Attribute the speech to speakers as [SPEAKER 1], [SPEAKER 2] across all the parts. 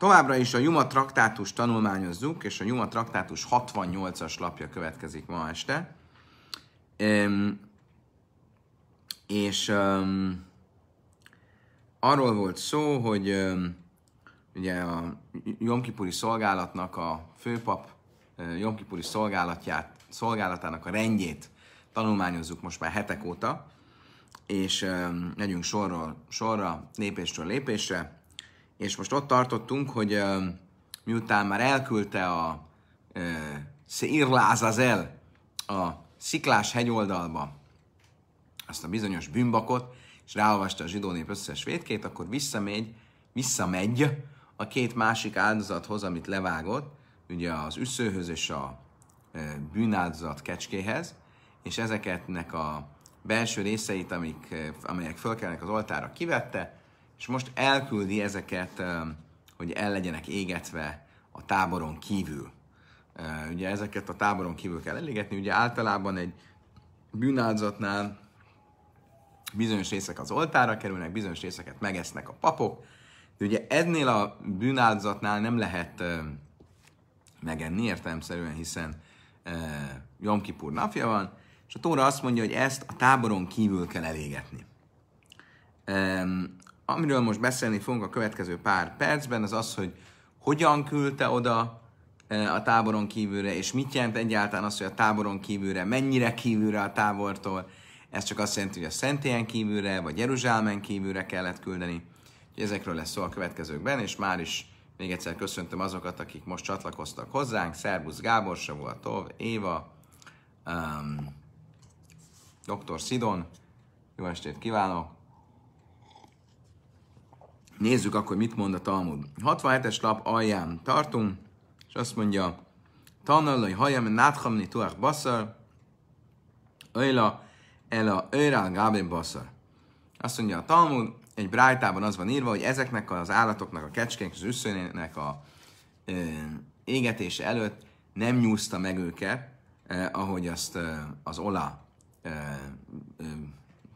[SPEAKER 1] Továbbra is a Juma traktátus tanulmányozzuk, és a Juma traktátus 68-as lapja következik ma este. Um, és um, arról volt szó, hogy um, ugye a Jomkipuri szolgálatnak a főpap Jomkipuri szolgálatját, szolgálatának a rendjét tanulmányozzuk most már hetek óta, és um, megyünk sorról, sorra, lépésről lépésre és most ott tartottunk, hogy miután már elküldte a Szírlázazel a sziklás hegyoldalba azt a bizonyos bűnbakot, és ráolvasta a zsidó nép összes védkét, akkor visszamegy, visszamegy a két másik áldozathoz, amit levágott, ugye az üszőhöz és a bűnáldozat kecskéhez, és ezeketnek a belső részeit, amik, amelyek fölkelnek az oltára kivette, és most elküldi ezeket, hogy el legyenek égetve a táboron kívül. Ugye ezeket a táboron kívül kell elégetni, ugye általában egy bűnáldozatnál bizonyos részek az oltára kerülnek, bizonyos részeket megesznek a papok, de ugye ennél a bűnáldozatnál nem lehet megenni értelemszerűen, hiszen Jom Kippur napja van, és a Tóra azt mondja, hogy ezt a táboron kívül kell elégetni amiről most beszélni fogunk a következő pár percben, az az, hogy hogyan küldte oda e, a táboron kívülre, és mit jelent egyáltalán az, hogy a táboron kívülre, mennyire kívülre a tábortól. Ez csak azt jelenti, hogy a Szentélyen kívülre, vagy Jeruzsálemen kívülre kellett küldeni. ezekről lesz szó a következőkben, és már is még egyszer köszöntöm azokat, akik most csatlakoztak hozzánk. Szerbusz Gábor, Savua Tov, Éva, um, Dr. Szidon, jó estét kívánok! Nézzük akkor, mit mond a Talmud. 67-es lap alján tartunk, és azt mondja, hogy hajam náthamni tuach basszal, öjla, ela, öjrál, gábén basszal. Azt mondja a Talmud, egy brájtában az van írva, hogy ezeknek az állatoknak, a kecskének, az üszőnének a ö, égetése előtt nem nyúzta meg őket, eh, ahogy azt eh, az olá eh, eh,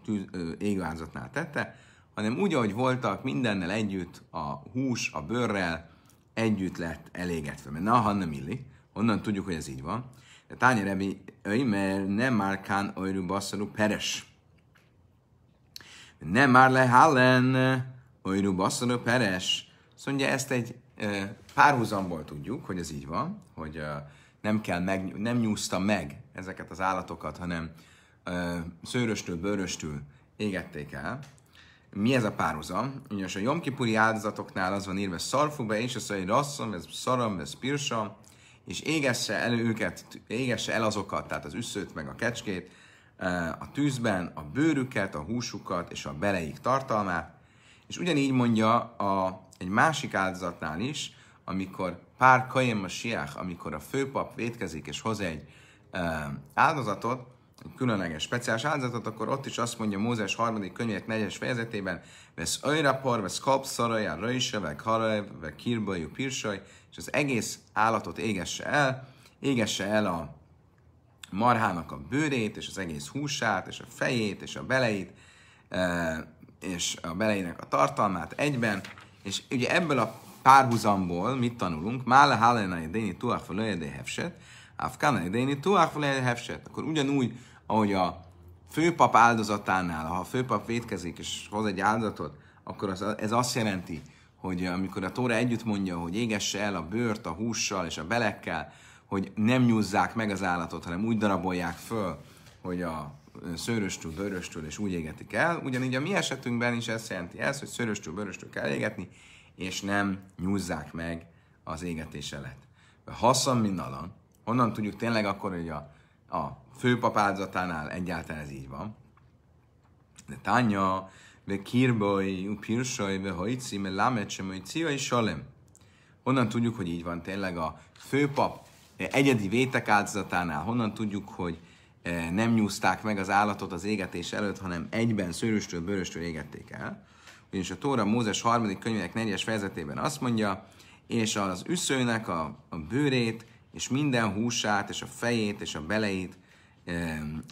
[SPEAKER 1] tűz, eh, égvázatnál tette, hanem úgy, ahogy voltak, mindennel együtt, a hús, a bőrrel együtt lett elégetve. Mert na, hanem illi, onnan tudjuk, hogy ez így van. De Tányi Rebi, mert nem már kán olyru basszalú peres. Nem már le hallen olyru basszalú peres. Szóval ugye ezt egy párhuzamból tudjuk, hogy ez így van, hogy nem kell meg, nem nyúzta meg ezeket az állatokat, hanem szőröstől, bőröstől égették el, mi ez a párhuzam? Ugyanis a jomkipuri áldozatoknál az van írva szarfúbe, és azt mondja, rasszom, ez szaram, ez pirsa, és égesse el őket, égesse el azokat, tehát az üszőt meg a kecskét, a tűzben a bőrüket, a húsukat és a beleik tartalmát, és ugyanígy mondja a, egy másik áldozatnál is, amikor pár kajem a siák, amikor a főpap vétkezik és hoz egy áldozatot, különleges speciális áldozatot, akkor ott is azt mondja Mózes harmadik könyvét negyes fejezetében, vesz öjrapor, vesz kapszaraja, röjse, vek harav, vek kirbajú, pirsaj, és az egész állatot égesse el, égesse el a marhának a bőrét, és az egész húsát, és a fejét, és a beleit, e, és a beleinek a tartalmát egyben, és ugye ebből a párhuzamból mit tanulunk? Mála hálena déni tuáfa fel hefset, Afkánai déni tuáfa fel hefset. Akkor ugyanúgy ahogy a főpap áldozatánál, ha a főpap vétkezik és hoz egy áldozatot, akkor az, ez azt jelenti, hogy amikor a Tóra együtt mondja, hogy égesse el a bőrt a hússal és a belekkel, hogy nem nyúzzák meg az állatot, hanem úgy darabolják föl, hogy a szőröstől, bőröstől és úgy égetik el. Ugyanígy a mi esetünkben is ez jelenti ezt, hogy szőröstől, bőröstől kell égetni, és nem nyúzzák meg az égetés elett. Haszan minnalan, honnan tudjuk tényleg akkor, hogy a a főpapádzatánál egyáltalán ez így van. De Tanya, ve kirboj, upirsoy, ve hajci, me sem, hogy cia és salem. Honnan tudjuk, hogy így van tényleg a főpap egyedi vétek áldozatánál, honnan tudjuk, hogy e, nem nyúzták meg az állatot az égetés előtt, hanem egyben szőröstől, bőröstől égették el. Ugyanis a Tóra Mózes harmadik könyvének negyes fejezetében azt mondja, és az üszőnek a, a bőrét és minden húsát, és a fejét, és a beleit,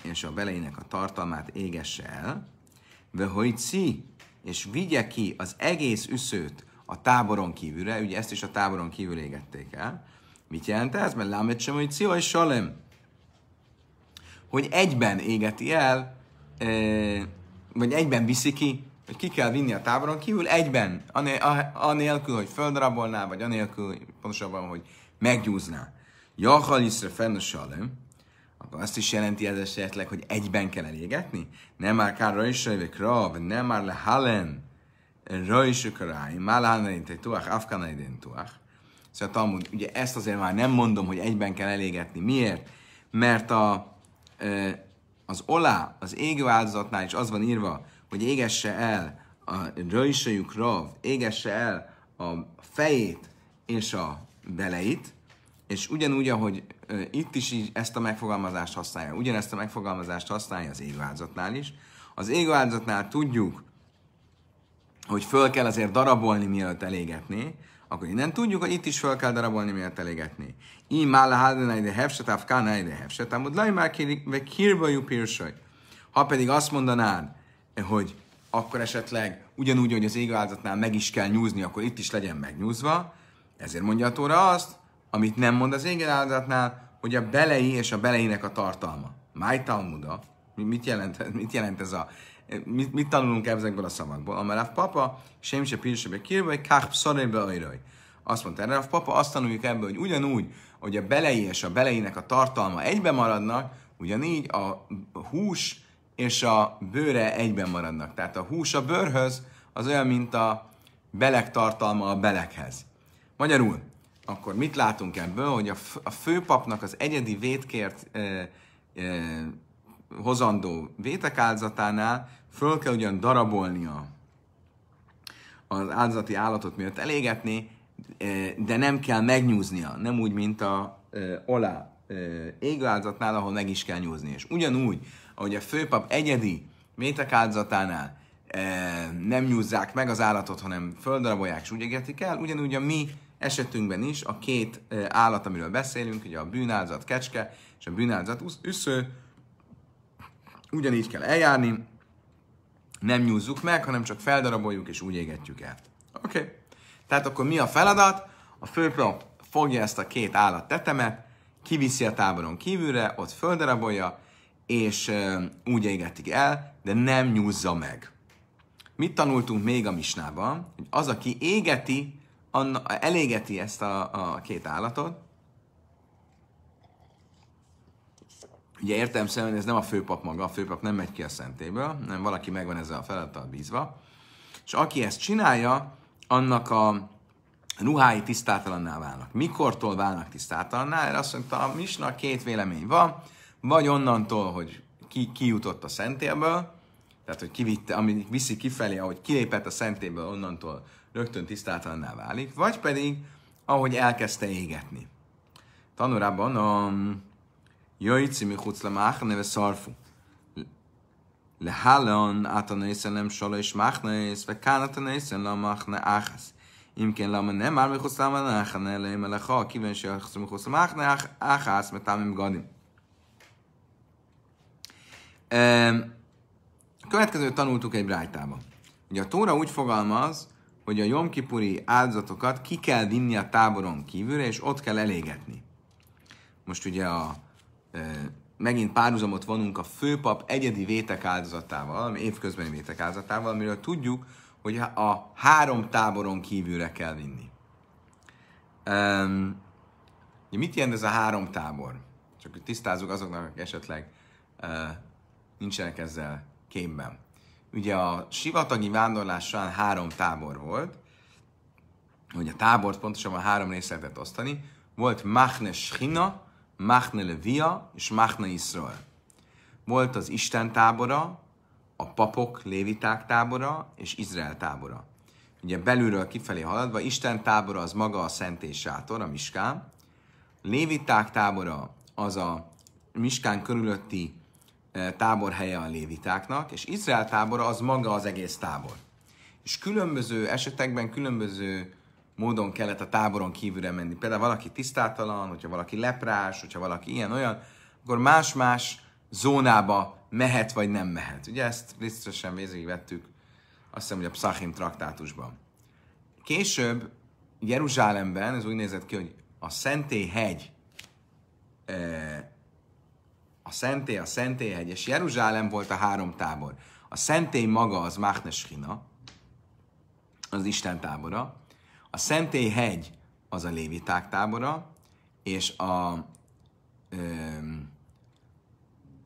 [SPEAKER 1] és a beleinek a tartalmát égesse el, ci, és vigye ki az egész üszőt a táboron kívülre, ugye ezt is a táboron kívül égették el. Mit jelent ez? Mert lámet sem, hogy ci, és salem. Hogy egyben égeti el, e, vagy egyben viszi ki, hogy ki kell vinni a táboron kívül, egyben, anélkül, hogy földrabolná, vagy anélkül, pontosabban, hogy meggyúzná. Jahal iszre fennesalem, akkor azt is jelenti ez esetleg, hogy egyben kell elégetni? Nem már kár rajsajvek rav, nem már le halen rajsukaráj, málhánarin te tuach, afkanarin tuach. Szóval Talmud, ugye ezt azért már nem mondom, hogy egyben kell elégetni. Miért? Mert a, az olá, az égő áldozatnál is az van írva, hogy égesse el a rajsajuk rav, égesse el a fejét és a beleit, és ugyanúgy, ahogy itt is így ezt a megfogalmazást használja, ugyanezt a megfogalmazást használja az égváldozatnál is. Az égváldozatnál tudjuk, hogy föl kell azért darabolni, mielőtt elégetni, akkor innen tudjuk, hogy itt is föl kell darabolni, mielőtt elégetni. Így már a hádenai de hefsetáv, kánai de hefsetáv, hogy laj már kirba Ha pedig azt mondanád, hogy akkor esetleg ugyanúgy, hogy az égváldozatnál meg is kell nyúzni, akkor itt is legyen megnyúzva, ezért mondja a Tóra azt, amit nem mond az áldozatnál, hogy a belei és a beleinek a tartalma. Máj Talmuda, mit jelent, mit jelent ez a... Mit, mit tanulunk ezekből a szavakból? Ameláv papa, sem se pirsebe kirbe, kach pszorébe ajraj. Azt mondta erre a papa, azt tanuljuk ebből, hogy ugyanúgy, hogy a belei és a beleinek a tartalma egybe maradnak, ugyanígy a hús és a bőre egyben maradnak. Tehát a hús a bőrhöz az olyan, mint a belek tartalma a belekhez. Magyarul, akkor mit látunk ebből, hogy a, f- a főpapnak az egyedi vétkért e, e, hozandó vétekáldzatánál föl kell ugyan darabolnia az áldozati állatot, miatt elégetni, e, de nem kell megnyúznia, nem úgy, mint a e, olá e, égő áldozatnál, ahol meg is kell nyúzni. És ugyanúgy, ahogy a főpap egyedi vétekáldzatánál e, nem nyúzzák meg az állatot, hanem földarabolják és úgy égetik el, ugyanúgy a mi esetünkben is a két állat, amiről beszélünk, ugye a bűnázat kecske és a bűnázat üsző, ugyanígy kell eljárni, nem nyúzzuk meg, hanem csak feldaraboljuk és úgy égetjük el. Oké. Okay. Tehát akkor mi a feladat? A főprop fogja ezt a két állat tetemet, kiviszi a táboron kívülre, ott földarabolja, és úgy égetik el, de nem nyúzza meg. Mit tanultunk még a misnában? Hogy az, aki égeti, anna, elégeti ezt a, a két állatot. Ugye értem szerint ez nem a főpap maga, a főpap nem megy ki a szentéből, nem valaki megvan ezzel a feladattal bízva. És aki ezt csinálja, annak a ruhái tisztátalanná válnak. Mikortól válnak tisztátalanná? Erre azt mondta, a Misna két vélemény van, vagy onnantól, hogy ki, jutott a szentélyből, tehát hogy kivitte, ami viszi kifelé, ahogy kilépett a szentéből, onnantól rögtön tisztátalanná válik, vagy pedig, ahogy elkezdte égetni. Tanurában a Jöjci hucla Lemácha neve szarfu, Lehalon átanészen nem sola és ész, ve kánatanészen lamáchne áhász. Imkén lama nem már Michuc Lemácha ne leime lecha, kíváncsi a Michuc Lemáchne áhász, mert támim gadim. Következőt tanultuk egy brájtában. Ugye a Tóra úgy fogalmaz, hogy a jomkipuri áldozatokat ki kell vinni a táboron kívülre, és ott kell elégetni. Most ugye a, e, megint párhuzamot vonunk a főpap egyedi vétek áldozatával, ami évközbeni vétek áldozatával, amiről tudjuk, hogy a három táboron kívülre kell vinni. Um, e, mit jelent ez a három tábor? Csak hogy tisztázzuk azoknak, akik esetleg uh, e, nincsenek ezzel képben ugye a sivatagi vándorlás során három tábor volt, hogy a tábort pontosabban három részre lehetett osztani, volt Machne Schina, Machne Levia és Machne Israel. Volt az Isten tábora, a papok, léviták tábora és Izrael tábora. Ugye belülről kifelé haladva, Isten tábora az maga a és sátor, a miskán. Léviták tábora az a miskán körülötti Eh, táborhelye a lévitáknak, és Izrael tábora az maga az egész tábor. És különböző esetekben különböző módon kellett a táboron kívülre menni. Például valaki tisztátalan, hogyha valaki leprás, hogyha valaki ilyen-olyan, akkor más-más zónába mehet vagy nem mehet. Ugye ezt részletesen vettük azt hiszem, hogy a Psachim traktátusban. Később Jeruzsálemben ez úgy nézett ki, hogy a Szentély hegy eh, a szentély, a szentélyhegy, és Jeruzsálem volt a három tábor. A szentély maga az Máhneshina, az Isten tábora, a szentélyhegy az a léviták tábora, és a,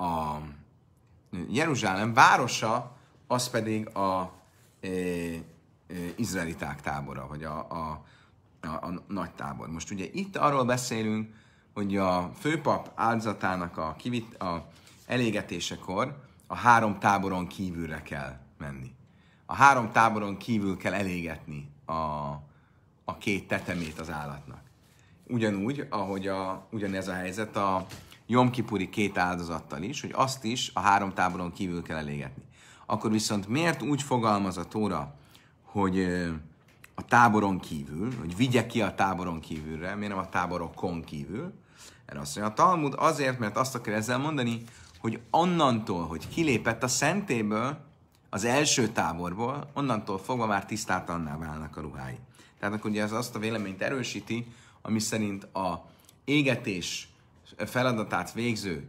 [SPEAKER 1] a Jeruzsálem városa az pedig a izraeliták tábora, vagy a, a, a, a nagy tábor. Most ugye itt arról beszélünk, hogy a főpap áldozatának a, kivit, a elégetésekor a három táboron kívülre kell menni. A három táboron kívül kell elégetni a, a két tetemét az állatnak. Ugyanúgy, ahogy a, ugyanez a helyzet a Jomkipuri két áldozattal is, hogy azt is a három táboron kívül kell elégetni. Akkor viszont miért úgy fogalmaz a Tóra, hogy a táboron kívül, hogy vigye ki a táboron kívülre, miért nem a táborokon kívül, erre azt mondja, a Talmud azért, mert azt akar ezzel mondani, hogy onnantól, hogy kilépett a szentéből, az első táborból, onnantól fogva már tisztátalanná válnak a ruhái. Tehát akkor ugye ez azt a véleményt erősíti, ami szerint a égetés feladatát végző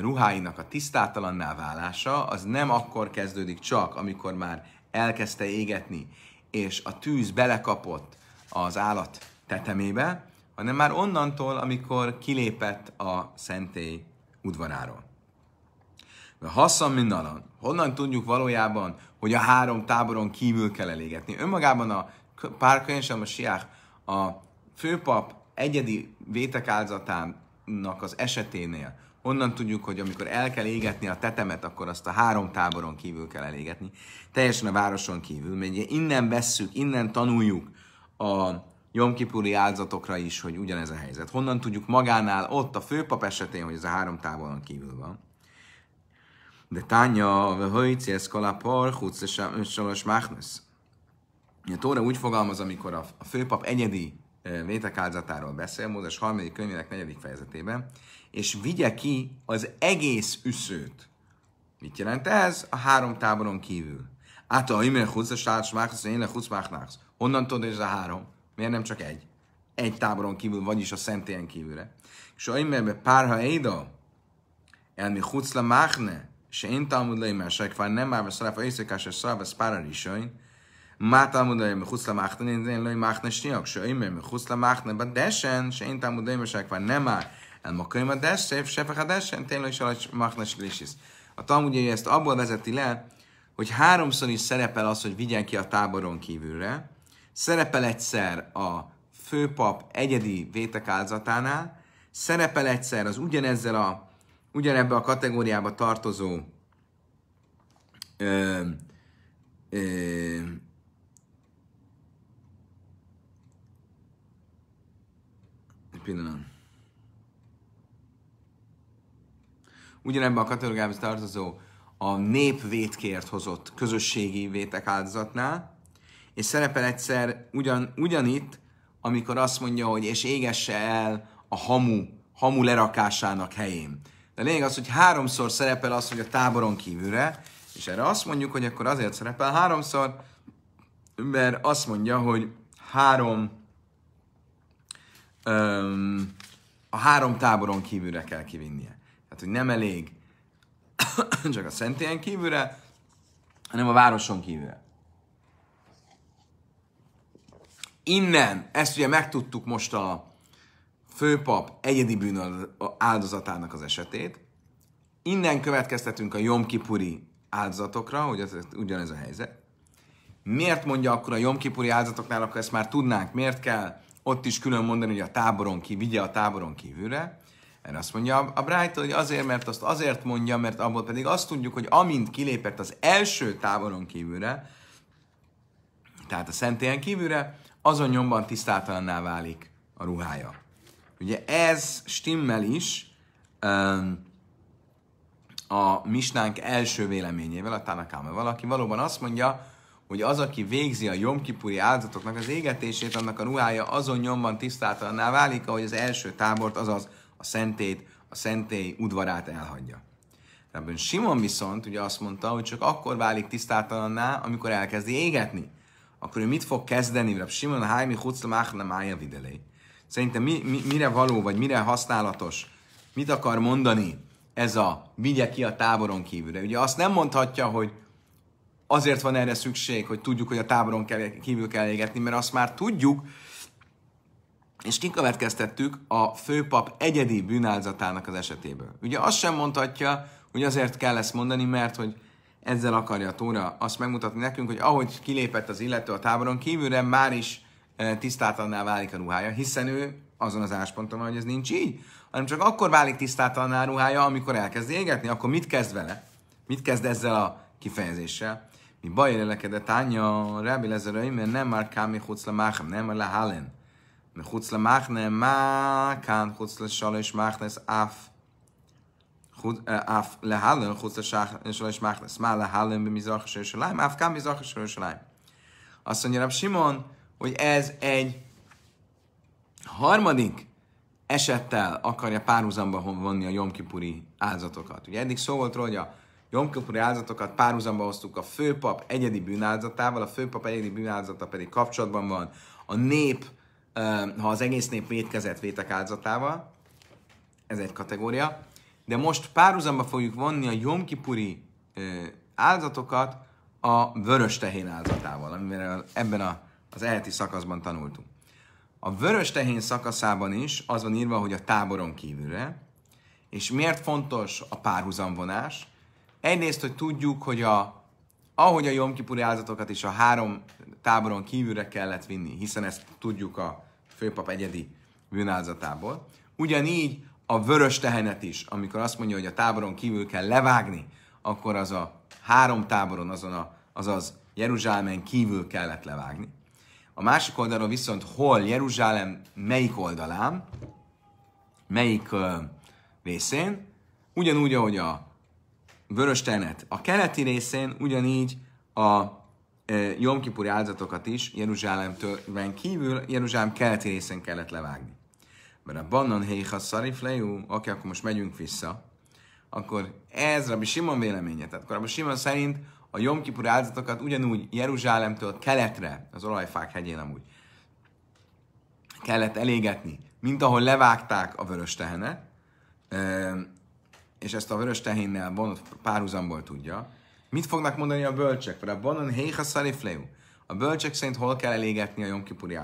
[SPEAKER 1] ruháinak a tisztátalanná válása, az nem akkor kezdődik csak, amikor már elkezdte égetni, és a tűz belekapott az állat tetemébe, hanem már onnantól, amikor kilépett a szentély udvaráról. De haszam mindalan. Honnan tudjuk valójában, hogy a három táboron kívül kell elégetni? Önmagában a párkönyv sem a siák, a főpap egyedi vétekázatának az eseténél honnan tudjuk, hogy amikor el kell égetni a tetemet, akkor azt a három táboron kívül kell elégetni, teljesen a városon kívül. Mert innen vesszük, innen tanuljuk a Jomkipuri áldozatokra is, hogy ugyanez a helyzet. Honnan tudjuk magánál, ott a főpap esetén, hogy ez a három távolon kívül van. De tánya, hőjci, ez kalapar, húcs, soros A Tóra úgy fogalmaz, amikor a főpap egyedi e, vétekáldozatáról beszél, Mózes harmadik könyvének negyedik fejezetében, és vigye ki az egész üszőt. Mit jelent ez? A három táboron kívül. Át a himel húzas, sárs, én le húz, Honnan tudod, hogy ez a három? Miért nem csak egy? Egy táboron kívül, vagyis a szentélyen kívülre. És a imébe párha éda, elmi hucla máhne, se én talmud le imá sekvár, nem már vesz alef a éjszakás, és szalve szpára risajn, má talmud le imá hucla máhne, én én lej máhne sniak, se imé mi hucla máhne, ba desen, se én talmud le imá sekvár, nem már, el könyv a des, se fek a desen, tényleg is alacs máhne sklisis. A talmudja ezt abból vezeti le, hogy háromszor is szerepel az, hogy vigyen ki a táboron kívülre, Szerepel egyszer a főpap egyedi vétekázatánál, szerepel egyszer az ugyanezzel a, ugyanebbe a kategóriába tartozó ö, ö, pillanat. Ugyanebben a kategóriában tartozó a népvétkért hozott közösségi vétek áldozatnál, és szerepel egyszer ugyan, ugyanitt, amikor azt mondja, hogy és égesse el a hamu, hamu lerakásának helyén. De lényeg az, hogy háromszor szerepel az, hogy a táboron kívülre, és erre azt mondjuk, hogy akkor azért szerepel háromszor, mert azt mondja, hogy három öm, a három táboron kívülre kell kivinnie. Tehát, hogy nem elég csak a szentélyen kívülre, hanem a városon kívülre. Innen, ezt ugye megtudtuk most a főpap egyedi bűn áldozatának az esetét, innen következtetünk a jomkipuri áldozatokra, hogy ez, ugyanez a helyzet. Miért mondja akkor a jomkipuri áldozatoknál, akkor ezt már tudnánk, miért kell ott is külön mondani, hogy a táboron ki, vigye a táboron kívülre. Erre azt mondja a Bright, hogy azért, mert azt azért mondja, mert abból pedig azt tudjuk, hogy amint kilépett az első táboron kívülre, tehát a szentélyen kívülre, azon nyomban tisztátalanná válik a ruhája. Ugye ez stimmel is um, a misnánk első véleményével, a Tanakáma. Valaki valóban azt mondja, hogy az, aki végzi a jomkipuri áldozatoknak az égetését, annak a ruhája azon nyomban tisztátalanná válik, ahogy az első tábort, azaz a szentét, a szentély udvarát elhagyja. Ebben Simon viszont ugye azt mondta, hogy csak akkor válik tisztátalanná, amikor elkezdi égetni akkor ő mit fog kezdeni? Rab Simon Hájmi Huclamáhna Mája Videlé. Szerintem mi, mi, mire való, vagy mire használatos, mit akar mondani ez a vigye ki a táboron kívülre? Ugye azt nem mondhatja, hogy azért van erre szükség, hogy tudjuk, hogy a táboron kívül kell égetni, mert azt már tudjuk, és kikövetkeztettük a főpap egyedi bűnálzatának az esetéből. Ugye azt sem mondhatja, hogy azért kell ezt mondani, mert hogy ezzel akarja a Tóra azt megmutatni nekünk, hogy ahogy kilépett az illető a táboron kívülre, már is eh, tisztátalanná válik a ruhája, hiszen ő azon az ásponton van, hogy ez nincs így, hanem csak akkor válik tisztátalanná a ruhája, amikor elkezd égetni, akkor mit kezd vele? Mit kezd ezzel a kifejezéssel? Mi baj lelekedett Anya? Rábi Lezerői, mert nem már kámi hucla máchem, nem már lehalen. Mert hucla máchne, má kán hucla sala és máchne, ez áf. אף להלן, חוץ לשלוש מחלס. מה להלן במזרח אשר ירושלים? אף כאן מזרח אשר ירושלים. Azt mondja Rab Simon, hogy ez egy harmadik esettel akarja párhuzamba vonni a jomkipuri áldozatokat. Ugye eddig szó volt róla, hogy a jomkipuri áldozatokat párhuzamba hoztuk a főpap egyedi bűnáldozatával, a főpap egyedi bűnáldozata pedig kapcsolatban van a nép, ha az egész nép vétkezett vétek áldozatával, ez egy kategória de most párhuzamba fogjuk vonni a jomkipuri áldozatokat a vörös tehén áldozatával, amivel ebben a, az elti szakaszban tanultunk. A vörös tehén szakaszában is az van írva, hogy a táboron kívülre. És miért fontos a párhuzamvonás? Egyrészt, hogy tudjuk, hogy a, ahogy a jomkipuri áldozatokat is a három táboron kívülre kellett vinni, hiszen ezt tudjuk a főpap egyedi bűnázatából. Ugyanígy a vörös tehenet is, amikor azt mondja, hogy a táboron kívül kell levágni, akkor az a három táboron, azon a, azaz Jeruzsálemen kívül kellett levágni. A másik oldalról viszont hol Jeruzsálem melyik oldalán, melyik ö, részén, ugyanúgy, ahogy a vörös tehenet a keleti részén, ugyanígy a Jomkipuri áldozatokat is Jeruzsálemtől kívül Jeruzsálem keleti részén kellett levágni mert a bannon szarif lejú, oké, akkor most megyünk vissza, akkor ez Rabbi Simon véleménye. Tehát akkor Rabbi Simon szerint a Jom áldozatokat ugyanúgy Jeruzsálemtől keletre, az olajfák hegyén amúgy, kellett elégetni, mint ahol levágták a vörös tehenet, és ezt a vörös tehénnel párhuzamból tudja, mit fognak mondani a bölcsek? Rabbanon szarif lejú. A bölcsek szerint hol kell elégetni a jomkipuri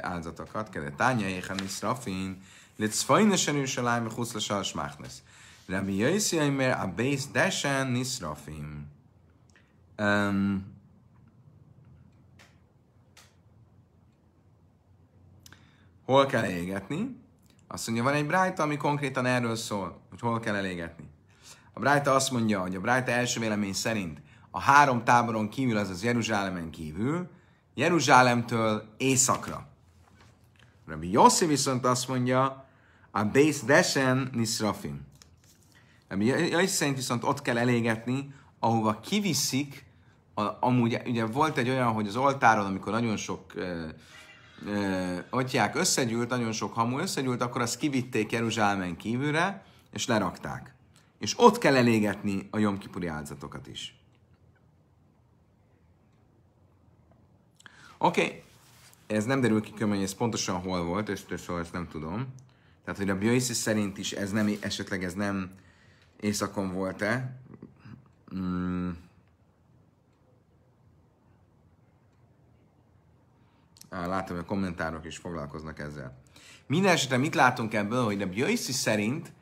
[SPEAKER 1] áldatokat? Kedve tánya éhen is rafin, litz fajnes erős a lájme huszlasas máchnesz. Rabbi Jöjszjeimer a bész desen nisrafim. Um, hol kell elégetni? Azt mondja, van egy brájta, ami konkrétan erről szól, hogy hol kell elégetni. A brájta azt mondja, hogy a brájta első vélemény szerint a három táboron kívül, azaz Jeruzsálemen kívül, Jeruzsálemtől északra. Rabbi Yossi viszont azt mondja, a Beis Desen Nisrafim. Rabbi Yossi szerint viszont ott kell elégetni, ahova kiviszik, a, amúgy ugye volt egy olyan, hogy az oltáron, amikor nagyon sok ö, ö, atyák összegyűlt, nagyon sok hamu összegyűlt, akkor azt kivitték Jeruzsálemen kívülre, és lerakták. És ott kell elégetni a jomkipuri áldozatokat is. Oké, okay. ez nem derül ki kömmyen, hogy ez pontosan hol volt, és szóval ezt nem tudom. Tehát, hogy a Bioisi szerint is ez nem, esetleg ez nem északon volt-e. Mm. látom, hogy a kommentárok is foglalkoznak ezzel. Minden esetre mit látunk ebből, hogy a Bioisi szerint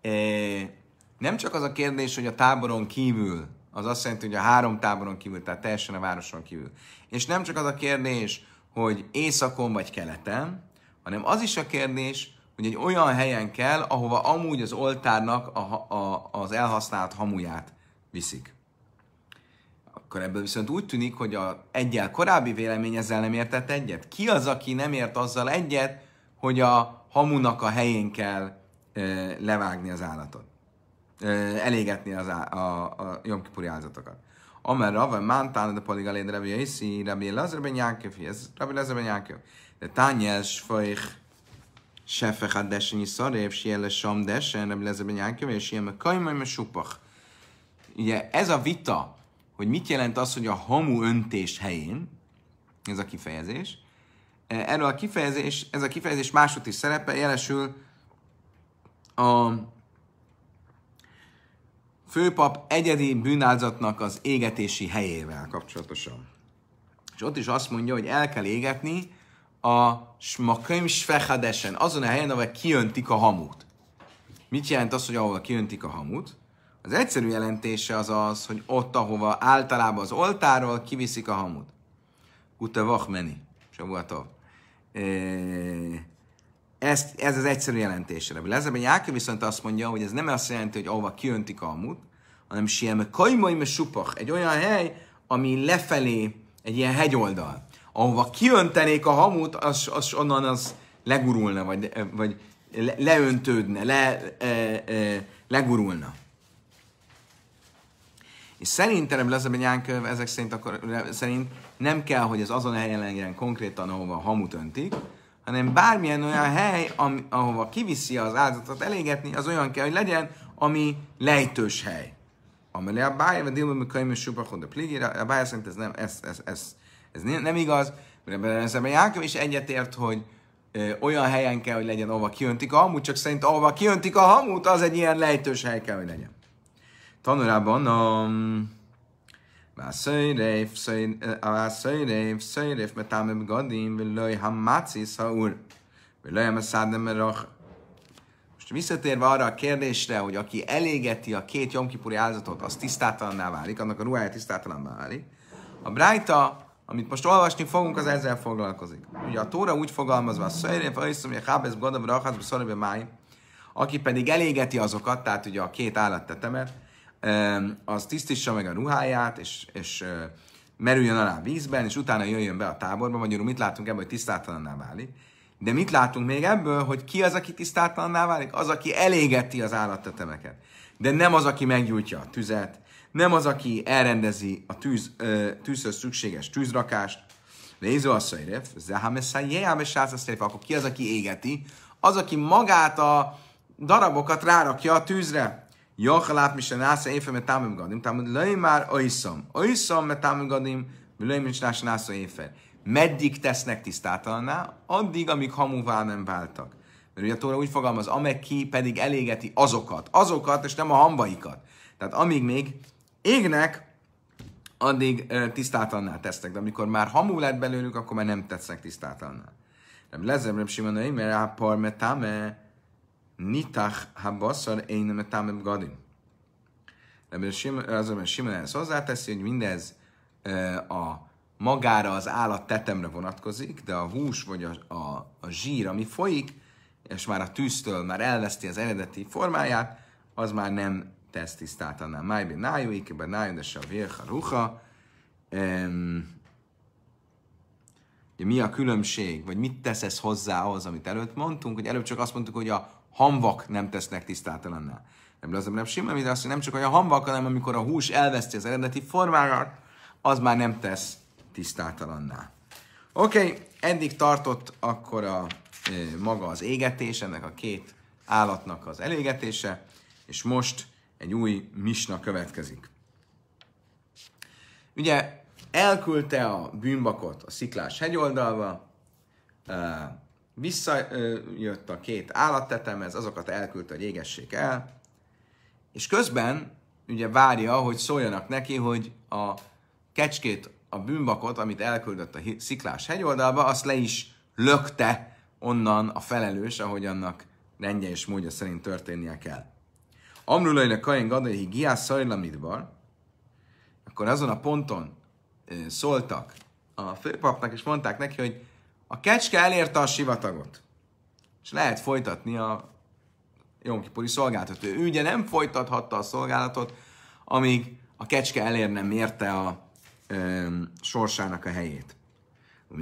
[SPEAKER 1] eh, nem csak az a kérdés, hogy a táboron kívül az azt jelenti, hogy a három táboron kívül, tehát teljesen a városon kívül. És nem csak az a kérdés, hogy északon vagy keleten, hanem az is a kérdés, hogy egy olyan helyen kell, ahova amúgy az oltárnak a, a, az elhasznált hamuját viszik. Akkor ebből viszont úgy tűnik, hogy a egyel korábbi vélemény ezzel nem értett egyet. Ki az, aki nem ért azzal egyet, hogy a hamunak a helyén kell e, levágni az állatot? elégetni az á, a, a jomkipuri áldozatokat. Amer Rava Mántán, de pedig Alén, Rabi Jaiszi, Rabi Lazar ben Jákev, ez Rabi Lazar ben Jákev. De tányels fajch sefech a desenyi szarév, siele sam desen, Rabi Lazar ben Jákev, és siele kajmaj me supach. Ugye ez a vita, hogy mit jelent az, hogy a hamu öntés helyén, ez a kifejezés, e, erről a kifejezés, ez a kifejezés máshogy is szerepel, jelesül a főpap egyedi bűnázatnak az égetési helyével kapcsolatosan. És ott is azt mondja, hogy el kell égetni a smakaim svechadesen, azon a helyen, ahol kiöntik a hamut. Mit jelent az, hogy ahol kiöntik a hamut? Az egyszerű jelentése az az, hogy ott, ahova általában az oltáról kiviszik a hamut. Utavach meni. Sabuatov. Ez, ez az egyszerű jelentésre. Lezeben Jákő viszont azt mondja, hogy ez nem azt jelenti, hogy ahova kiöntik a hamut, hanem siem kajmai supach, egy olyan hely, ami lefelé egy ilyen hegyoldal. Ahova kiöntenék a hamut, az, az onnan az legurulna, vagy, eh, vagy le, leöntődne, le, e, e, legurulna. És szerintem Lezeben Jánköv ezek szerint, akkor, szerint nem kell, hogy ez azon a helyen legyen konkrétan, ahova a hamut öntik, hanem bármilyen olyan hely, ami, ahova kiviszi az áldozatot elégetni, az olyan kell, hogy legyen, ami lejtős hely. Amelé a bája, a dilma, mikor én a pligére, a bája szerint ez nem, ez, ez, ez, ez nem igaz, mert szemben Jákob is egyetért, hogy ö, olyan helyen kell, hogy legyen, ahova kiöntik a hamut, csak szerint ahova kiöntik a hamut, az egy ilyen lejtős hely kell, hogy legyen. Tanulában a... Um, Eh, most visszatérve arra a kérdésre, hogy aki elégeti a két jomkipuri áldozatot, az tisztátalanná válik, annak a ruhája tisztátalanná válik. A Brájta, amit most olvasni fogunk, az ezzel foglalkozik. Ugye a Tóra úgy fogalmazva, a Szöjrén, hogy a aki pedig elégeti azokat, tehát ugye a két állattetemet, az tisztítsa meg a ruháját, és, és merüljön alá vízben, és utána jöjjön be a táborba. Magyarul mit látunk ebből, hogy tisztátalanná válik? De mit látunk még ebből, hogy ki az, aki tisztátalanná válik? Az, aki elégeti az állattetemeket. De nem az, aki meggyújtja a tüzet, nem az, aki elrendezi a tűz, ö, tűzhöz szükséges tűzrakást, Léző a szöjref, zehamesszájéhamessászasztréf, akkor ki az, aki égeti? Az, aki magát a darabokat rárakja a tűzre. Jochalát mi se násza, én fel, támim gadim, támim löj már oiszom. Oiszom, mert támim gadim, löj mi se én fel. Meddig tesznek tisztátalanná? Addig, amíg hamuvá nem váltak. Mert ugye a Tóra úgy fogalmaz, ki pedig elégeti azokat, azokat, és nem a hambaikat. Tehát amíg még égnek, addig tisztátalanná tesznek, de amikor már hamú lett belőlük, akkor már nem tesznek tisztátalanná. Nem lezem, nem simán, mert a parmetáme, nitach habaszar én metámem gadim. Azonban Simon ezt hozzáteszi, hogy mindez a magára az állat tetemre vonatkozik, de a hús vagy a, a, a zsír, ami folyik, és már a tűztől már elveszti az eredeti formáját, az már nem tesz annál. Májbi nájú, ikébe nájú, de se a ruha. mi a különbség, vagy mit tesz ez hozzá ahhoz, amit előtt mondtunk, hogy előbb csak azt mondtuk, hogy a hamvak nem tesznek tisztátalannál. Nem lehet, nem sima, de azt nem csak olyan hamvak, hanem amikor a hús elveszti az eredeti formáját, az már nem tesz tisztátalanná. Oké, okay, eddig tartott akkor a e, maga az égetés, ennek a két állatnak az elégetése, és most egy új misna következik. Ugye elküldte a bűnbakot a sziklás hegyoldalba, visszajött a két állattetemhez, azokat elküldte, hogy égessék el, és közben ugye várja, hogy szóljanak neki, hogy a kecskét, a bűnbakot, amit elküldött a sziklás hegyoldalba, azt le is lökte onnan a felelős, ahogy annak rendje és módja szerint történnie kell. Amrulainak Kain Gadai Higiász Szajlamidbar, akkor azon a ponton szóltak a főpapnak, és mondták neki, hogy a kecske elérte a sivatagot, és lehet folytatni a jónkipuri szolgálatot. Ő ugye nem folytathatta a szolgálatot, amíg a kecske elér nem érte a ö, sorsának a helyét.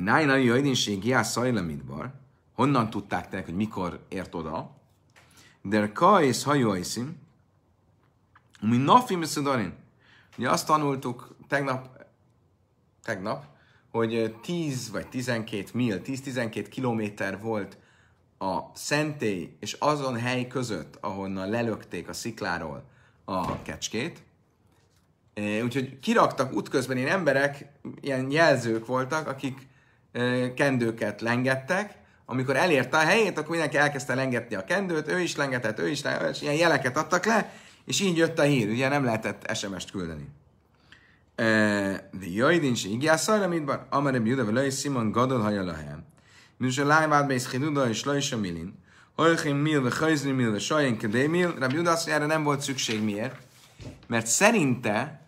[SPEAKER 1] a jöjdinség jász szajlamidbar, honnan tudták te, hogy mikor ért oda, der és hajóajszim, mi nafim szudarin. Ugye azt tanultuk tegnap, tegnap, hogy 10 vagy 12 mil, 10-12 kilométer volt a szentély és azon hely között, ahonnan lelökték a szikláról a kecskét. Úgyhogy kiraktak útközben ilyen emberek, ilyen jelzők voltak, akik kendőket lengettek, amikor elérte a helyét, akkor mindenki elkezdte lengetni a kendőt, ő is lengetett, ő is lengetett, és ilyen jeleket adtak le, és így jött a hír, ugye nem lehetett SMS-t küldeni. ויועדין שהגיע עשור למדבר, אמר רבי Simon, gadol, haja lehem. היה a מירושלים mész, בייס és יש sem milin. Hojchim mil, de hajzni, mil, de Sojen kedé mil. Rabbi Judas azt erre nem volt szükség miért? Mert szerinte,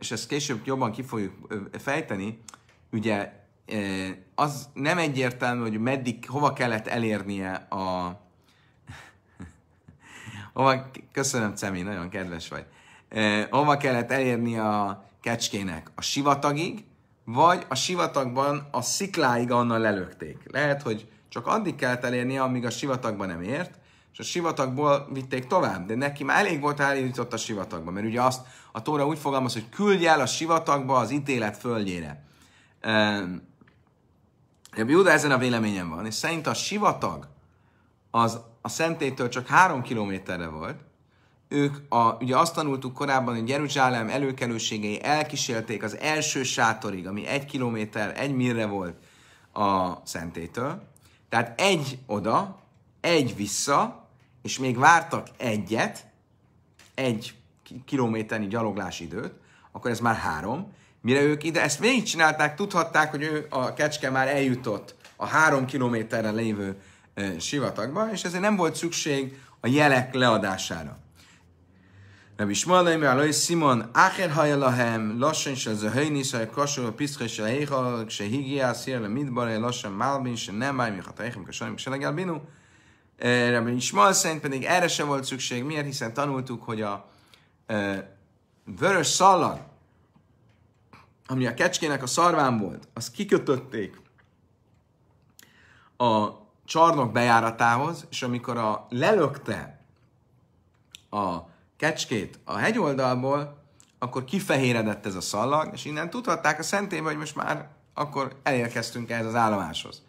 [SPEAKER 1] és ezt később jobban ki fogjuk fejteni, ugye az nem egyértelmű, hogy meddig, hova kellett elérnie a... hova... Köszönöm, Cemi, nagyon kedves vagy eh, hova kellett elérni a kecskének? A sivatagig, vagy a sivatagban a szikláig annal lelökték. Lehet, hogy csak addig kellett elérni, amíg a sivatagban nem ért, és a sivatagból vitték tovább, de neki már elég volt, eljutott a sivatagba, mert ugye azt a Tóra úgy fogalmaz, hogy küldj el a sivatagba az ítélet földjére. Ehm, Júda ezen a véleményen van, és szerint a sivatag az a szentétől csak három kilométerre volt, ők a, ugye azt tanultuk korábban, hogy Jeruzsálem előkelőségei elkísérték az első sátorig, ami egy kilométer, egy mire volt a szentétől. Tehát egy oda, egy vissza, és még vártak egyet, egy kilométernyi gyaloglás időt, akkor ez már három. Mire ők ide ezt végig csinálták, tudhatták, hogy ő a kecske már eljutott a három kilométerre lévő e, sivatagba, és ezért nem volt szükség a jelek leadására. Eh, Rabbi Shmuel Eimer Aloi Simon, Acher Haya Lahem, Loshen Shel Zohei Nisai Kosher Vapische Shel Eichol, Kshehigi Asir Lemidbare, Loshen Malbin, Shenemai, Michateichem Kshel Kselegelbinu. Rabbi Shmuel szerint pedig erre sem volt szükség. Miért? Hiszen tanultuk, hogy a eh, vörös szalag, ami a kecskének a szarván volt, azt kikötötték a csarnok bejáratához, és amikor a lelökte a kecskét a hegyoldalból, akkor kifehéredett ez a szallag, és innen tudhatták a szentélybe, hogy most már akkor elérkeztünk ehhez az állomáshoz.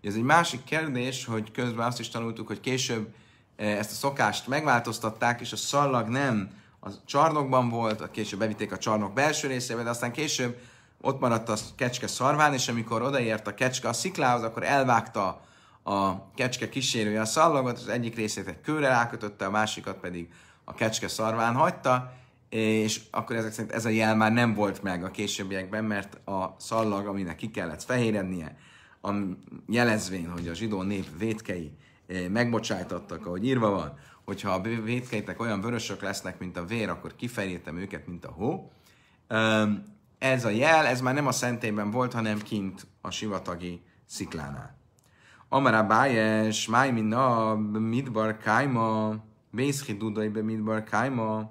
[SPEAKER 1] Ugye ez egy másik kérdés, hogy közben azt is tanultuk, hogy később eh, ezt a szokást megváltoztatták, és a szallag nem a csarnokban volt, a később bevitték a csarnok belső részébe, de aztán később ott maradt a kecske szarván, és amikor odaért a kecske a sziklához, akkor elvágta a kecske kísérője a szallagot, az egyik részét egy kőre rákötötte, a másikat pedig a kecske szarván hagyta, és akkor ezek szerint ez a jel már nem volt meg a későbbiekben, mert a szallag, aminek ki kellett fehérednie, a jelezvén, hogy a zsidó nép vétkei eh, megbocsájtattak, ahogy írva van, hogyha a vétkeitek olyan vörösök lesznek, mint a vér, akkor kiferítem őket, mint a hó. Ez a jel, ez már nem a szentében volt, hanem kint a sivatagi sziklánál. Amara bájes, máj minna, midbar kájma, Vész dudai be midbar kájma.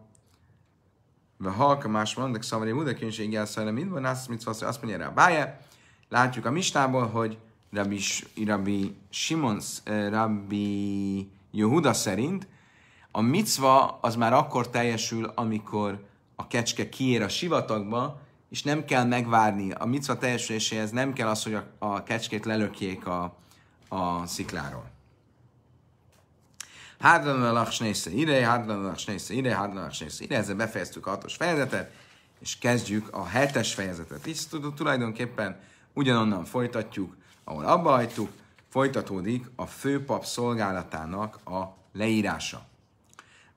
[SPEAKER 1] Ve halka más mondok, szavari mudekén, se igen szajra midbar, nász mit szóval, azt mondja rá a Látjuk a mistából, hogy Rabbi, Rabbi Simon, eh, Rabbi Jehuda szerint a micva az már akkor teljesül, amikor a kecske kiér a sivatagba, és nem kell megvárni. A micva teljesüléséhez nem kell az, hogy a, a kecskét lelökjék a, a szikláról. Hádlan lachsnésze ide, hádlan lachsnésze ide, hádlan lachsnésze ide. Ezzel befejeztük a hatos fejezetet, és kezdjük a hetes fejezetet. Itt tulajdonképpen ugyanonnan folytatjuk, ahol abba hagytuk, folytatódik a főpap szolgálatának a leírása.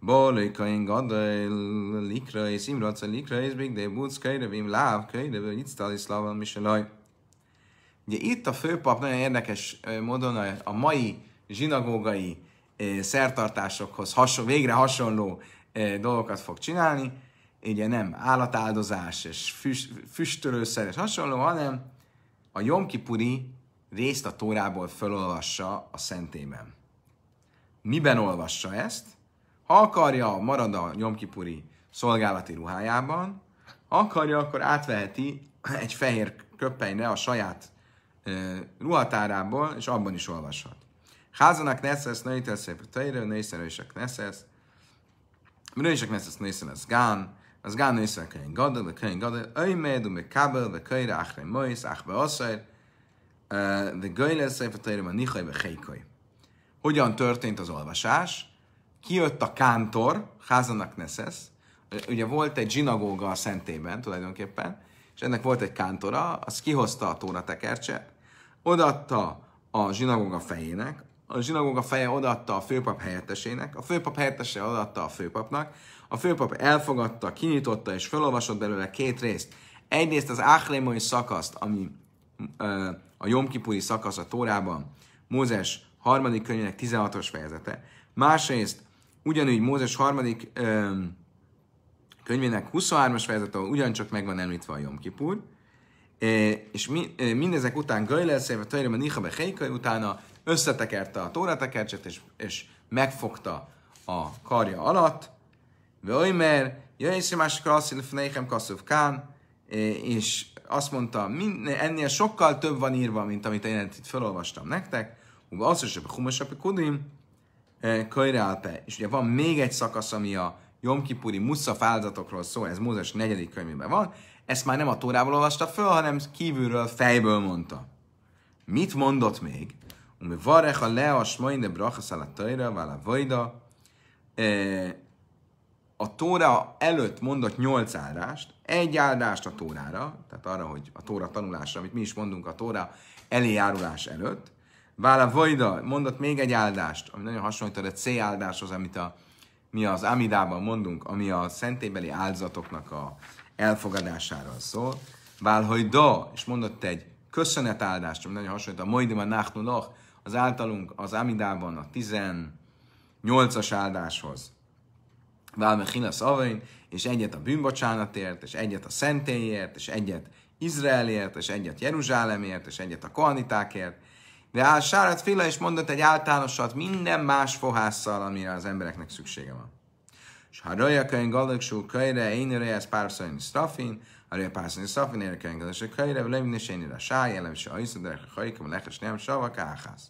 [SPEAKER 1] Bolikain gadaj likra és imraca likra és big de buc köjrevim láv köjrevő nyitsztaliszlavan miselaj. Ugye itt a főpap nagyon érdekes módon a mai zsinagógai szertartásokhoz hasonló, végre hasonló dolgokat fog csinálni, ugye nem állatáldozás és füst, füstölőszer és hasonló, hanem a Jomkipuri részt a Tórából felolvassa a Szentében. Miben olvassa ezt? Ha akarja, marad a Jomkipuri szolgálati ruhájában, ha akarja, akkor átveheti egy fehér köppenyre a saját ruhatárából, és abban is olvashat. Házanak neszesz, nőjtel szép a teire, nőszer ősek neszesz. Minősek neszesz, nőszer az gán. Az gán a könyv gadol, a könyv gadol. Öjmed, ume kábel, a könyvre, achre mojsz, achbe oszajr. De göjle szép a teire, a nihaj, a hejkoj. Hogyan történt az olvasás? Kijött a kántor, házanak neszesz. Ugye volt egy zsinagóga a szentében tulajdonképpen, és ennek volt egy kántora, az kihozta a tóra tekercset, odaadta a zsinagóga fejének, a zsinagóga feje odaadta a főpap helyettesének, a főpap helyettese odaadta a főpapnak, a főpap elfogadta, kinyitotta és felolvasott belőle két részt. Egyrészt az Áhrémoi szakaszt, ami ö, a Jomkipuri szakasz a Tórában, Mózes harmadik könyvének 16-os fejezete. Másrészt ugyanúgy Mózes harmadik ö, könyvének 23-as fejezete, ugyancsak meg van említve a Jomkipur. és mi, mindezek után Gajlelszerve, széve Tajra Maniha utána összetekerte a tóratekercset, és, és megfogta a karja alatt. Vöjmer, jöjjön és másik rasszil fneikem kaszuf kán, és azt mondta, ennél sokkal több van írva, mint amit én itt felolvastam nektek. Ugye az, hogy humosabb kudim, köjreálpe. És ugye van még egy szakasz, ami a Jomkipuri Musza áldozatokról szól, ez Mózes negyedik könyvében van. Ezt már nem a Tórából olvasta föl, hanem kívülről fejből mondta. Mit mondott még? ומברך עליה השמוין לברכה על התוירה vala vajda. A Tóra előtt mondott nyolc áldást, egy áldást a Tórára, tehát arra, hogy a Tóra tanulásra, amit mi is mondunk a Tóra eléjárulás előtt. Vála Vajda mondott még egy áldást, ami nagyon hasonlít a C áldáshoz, amit a, mi az Amidában mondunk, ami a szentébeli áldozatoknak a elfogadásáról szól. Vála hogy da, és mondott egy áldást, ami nagyon hasonlít a Moidim a az általunk az Amidában a 18-as áldáshoz Válmechila szavain, és egyet a bűnbocsánatért, és egyet a szentélyért, és egyet Izraelért, és egyet Jeruzsálemért, és egyet a kohanitákért. De áll Sárat Fila is mondott egy általánosat minden más fohásszal, amire az embereknek szüksége van. És ha Raja Köny Galagsú Köyre, én Röja Spárszajn Strafin, a Raja Párszajn Strafin, Röja Könyv Galagsú Könyvre, Lövin és én Röja Sáj, Elem Sajsz, Derek Hajkom, Lekes Nem Sava Káhász.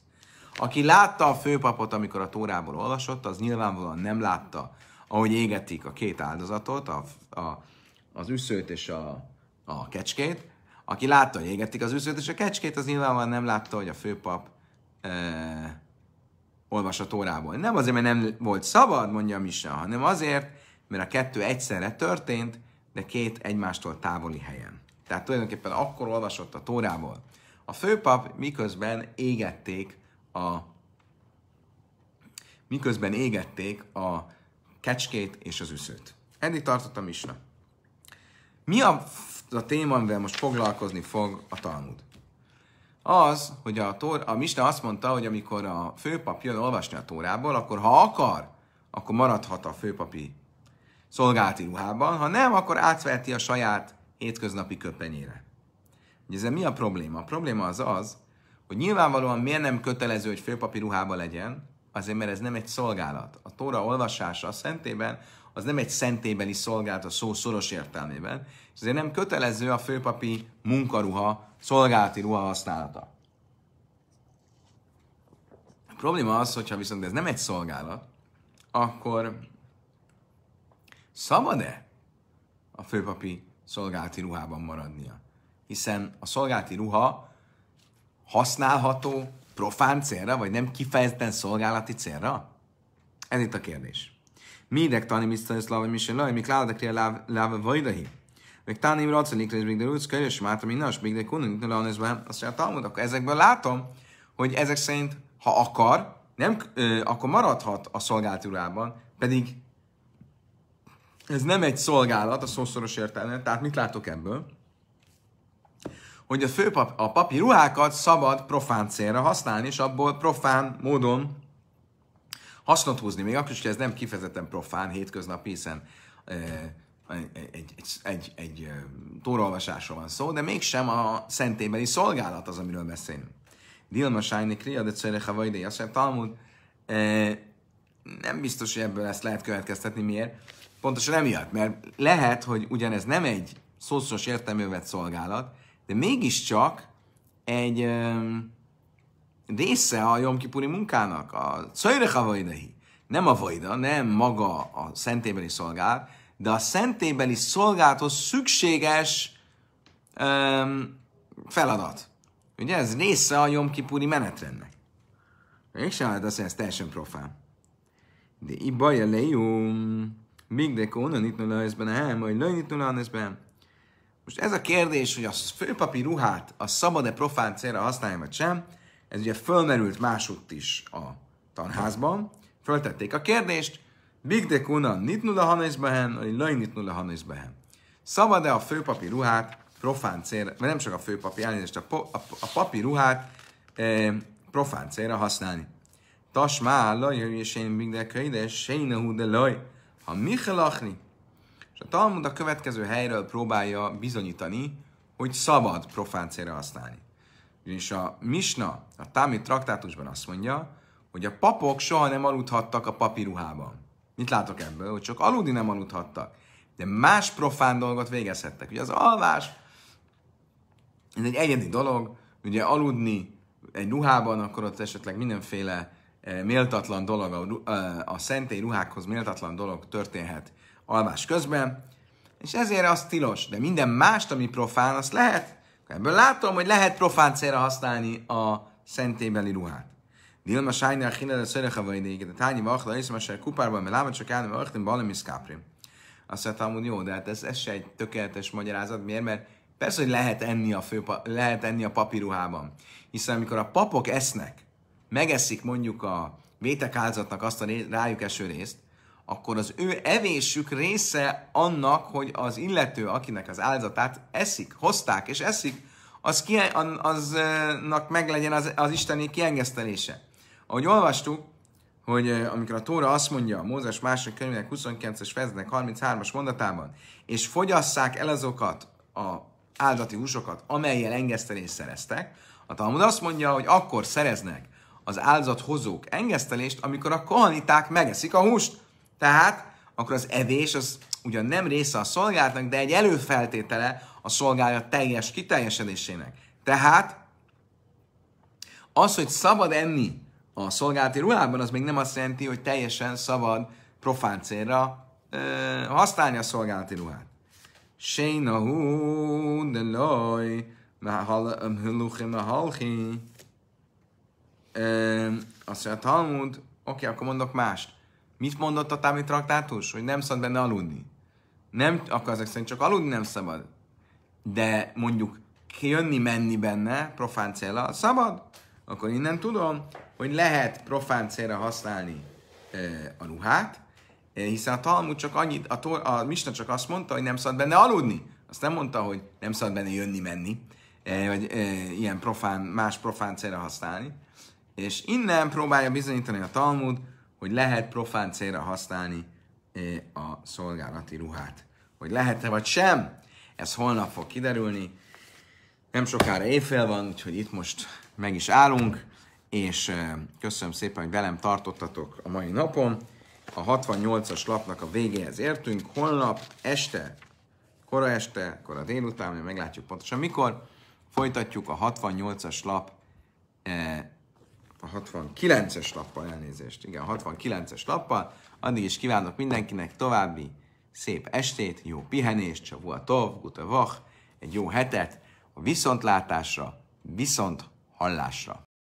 [SPEAKER 1] Aki látta a főpapot, amikor a Tórából olvasott, az nyilvánvalóan nem látta, ahogy égetik a két áldozatot, a, a, az üszőt és a, a kecskét. Aki látta, hogy égetik az üszőt és a kecskét, az nyilvánvalóan nem látta, hogy a főpap e, olvas a Tórából. Nem azért, mert nem volt szabad, mondja Misa, hanem azért, mert a kettő egyszerre történt, de két egymástól távoli helyen. Tehát tulajdonképpen akkor olvasott a Tórából. A főpap miközben égették a, miközben égették a kecskét és az üszőt. Eddig tartott a misna. Mi a, a téma, amivel most foglalkozni fog a Talmud? Az, hogy a, tor, a misna azt mondta, hogy amikor a főpap jön olvasni a tórából, akkor ha akar, akkor maradhat a főpapi szolgálati ruhában, ha nem, akkor átveheti a saját hétköznapi köpenyére. Ugye ezzel mi a probléma? A probléma az az, hogy nyilvánvalóan miért nem kötelező, hogy félpapír ruhába legyen, azért mert ez nem egy szolgálat. A Tóra olvasása a szentében az nem egy szentébeli szolgálat a szó szoros értelmében, és ezért nem kötelező a főpapi munkaruha, szolgálati ruha használata. A probléma az, hogyha viszont ez nem egy szolgálat, akkor szabad-e a főpapi szolgálati ruhában maradnia? Hiszen a szolgálati ruha használható profán célra, vagy nem kifejezetten szolgálati célra? Ez itt a kérdés. Mirek tani misztani szlava misel laj, mik lávadek rá láva vajdahi. Még tanim racolik lesz még de rúcs, kölyös mátra minnas, még de kununk ne lanesz be. Azt sem Talmud, akkor ezekből látom, hogy ezek szerint, ha akar, nem, ö, akkor maradhat a szolgálati urában, pedig ez nem egy szolgálat a szószoros értelme. Tehát mit látok ebből? hogy a főpap, a papi ruhákat szabad profán célra használni, és abból profán módon hasznot húzni, még akkor is, hogy ez nem kifejezetten profán hétköznapi, hiszen egy, egy, egy, egy tóraolvasásról van szó, de mégsem a szentébeli szolgálat az, amiről beszélünk. Dilma Sájni Kriya, de Czöreha Vajde Jasser Talmud, nem biztos, hogy ebből ezt lehet következtetni, miért. Pontosan emiatt, mert lehet, hogy ugyanez nem egy szószos értelmű szolgálat, de mégiscsak egy um, része a Jom Kipuri munkának, a Czajrecha Avaidahi, nem a Vajda, nem maga a szentébeli szolgálat, de a szentébeli szolgálathoz szükséges um, feladat. Ugye ez része a Jom Kipuri menetrendnek. sem lehet azt, hogy ez teljesen profán. De ibaja lejú, még de kóna nulla ezben a itt nulla ezben. Most ez a kérdés, hogy a főpapi ruhát a szabad-e profán célra használja, vagy sem, ez ugye fölmerült másútt is a tanházban. Föltették a kérdést, Big de kuna nitnula hanészbehen, vagy laj nitnula hanészbehen. Szabad-e a főpapi ruhát profán célra, mert nem csak a főpapi elnézést, a, po, a, a papi ruhát e, profán célra használni. Tasmá, laj, és én big de köjde, sejne hú de laj, ha michelachni, és a Talmud a következő helyről próbálja bizonyítani, hogy szabad profán célra használni. Ugyanis a Misna a Támi traktátusban azt mondja, hogy a papok soha nem aludhattak a papi ruhában. Mit látok ebből? Hogy csak aludni nem aludhattak. De más profán dolgot végezhettek. Ugye az alvás, ez egy egyedi dolog, ugye aludni egy ruhában, akkor ott esetleg mindenféle eh, méltatlan dolog, a, eh, a szentély ruhákhoz méltatlan dolog történhet alvás közben, és ezért az tilos. De minden mást, ami profán, azt lehet. Ebből látom, hogy lehet profán célra használni a szentébeli ruhát. Dilma Sájnál Hinele Szöreha Vajdéig, a Tányi és Iszmeser Kupárban, mert Láma csak állni Vahlin valami Káprim. Azt mondtam, hogy jó, de hát ez, ez se egy tökéletes magyarázat. Miért? Mert persze, hogy lehet enni a, fő, lehet enni a papiruhában. Hiszen amikor a papok esznek, megeszik mondjuk a vétekázatnak azt a rájuk eső részt, akkor az ő evésük része annak, hogy az illető, akinek az áldozatát eszik, hozták és eszik, az ki, aznak meglegyen az, az isteni kiengesztelése. Ahogy olvastuk, hogy eh, amikor a Tóra azt mondja a Mózes második könyvének 29-es fejezetnek 33-as mondatában, és fogyasszák el azokat a áldati húsokat, amelyel engesztelést szereztek, a Talmud azt mondja, hogy akkor szereznek az áldozathozók engesztelést, amikor a kohaniták megeszik a húst. Tehát akkor az evés az ugyan nem része a szolgálatnak, de egy előfeltétele a szolgálat teljes kiteljesedésének. Tehát az, hogy szabad enni a szolgálati ruhában, az még nem azt jelenti, hogy teljesen szabad profán célra ö, használni a szolgálati ruhát. Sénahu de loj, azt mondja a Talmud, oké, okay, akkor mondok mást. Mit mondott a tábli traktátus? Hogy nem szabad benne aludni. Nem, akkor ezek szerint csak aludni nem szabad. De mondjuk jönni-menni benne profán célra szabad, akkor innen tudom, hogy lehet profán célra használni e, a ruhát, e, hiszen a Talmud csak annyit, a, a Mista csak azt mondta, hogy nem szabad benne aludni. Azt nem mondta, hogy nem szabad benne jönni-menni, e, vagy e, ilyen profán, más profán célra használni. És innen próbálja bizonyítani a Talmud, hogy lehet profán célra használni eh, a szolgálati ruhát. Hogy lehet-e vagy sem, ez holnap fog kiderülni. Nem sokára éjfél van, úgyhogy itt most meg is állunk, és eh, köszönöm szépen, hogy velem tartottatok a mai napon. A 68-as lapnak a végéhez értünk. Holnap este, kora este, kora délután, meglátjuk pontosan mikor, folytatjuk a 68-as lap eh, a 69-es lappal, elnézést. Igen, 69-es lappal. Addig is kívánok mindenkinek további szép estét, jó pihenést, csavua tov, guta vach, egy jó hetet, a viszontlátásra, viszont hallásra.